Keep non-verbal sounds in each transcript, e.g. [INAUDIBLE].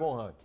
Bom ranking.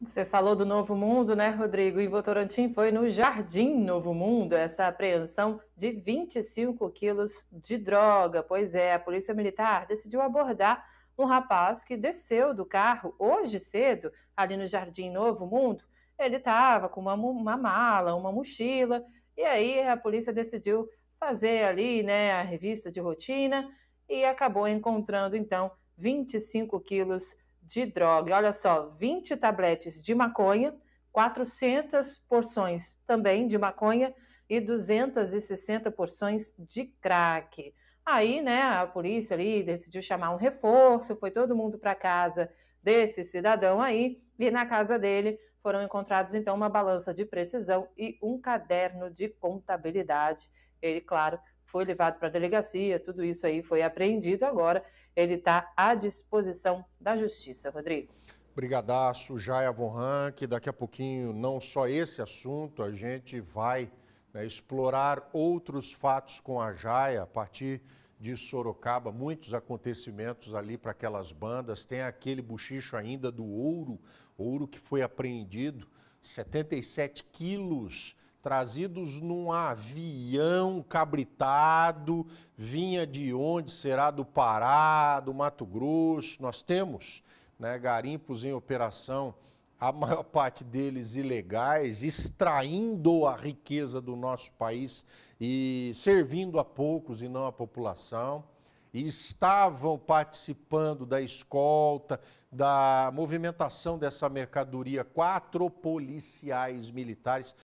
Você falou do Novo Mundo, né, Rodrigo? Em Votorantim foi no Jardim Novo Mundo essa apreensão de 25 quilos de droga. Pois é, a Polícia Militar decidiu abordar um rapaz que desceu do carro hoje cedo, ali no Jardim Novo Mundo. Ele estava com uma, uma mala, uma mochila, e aí a polícia decidiu fazer ali, né, a revista de rotina e acabou encontrando, então, 25 quilos de de droga. Olha só, 20 tabletes de maconha, 400 porções também de maconha e 260 porções de crack. Aí, né, a polícia ali decidiu chamar um reforço, foi todo mundo para casa desse cidadão aí, e na casa dele foram encontrados então uma balança de precisão e um caderno de contabilidade. Ele, claro, foi levado para a delegacia, tudo isso aí foi apreendido. Agora ele está à disposição da justiça, Rodrigo. Obrigadaço, Jaya Vonhan, que daqui a pouquinho, não só esse assunto, a gente vai né, explorar outros fatos com a Jaya a partir de Sorocaba, muitos acontecimentos ali para aquelas bandas. Tem aquele buchicho ainda do ouro, ouro que foi apreendido, 77 quilos trazidos num avião cabritado, vinha de onde será do Pará, do Mato Grosso. Nós temos né, garimpos em operação, a maior [LAUGHS] parte deles ilegais, extraindo a riqueza do nosso país e servindo a poucos e não à população. E estavam participando da escolta, da movimentação dessa mercadoria, quatro policiais militares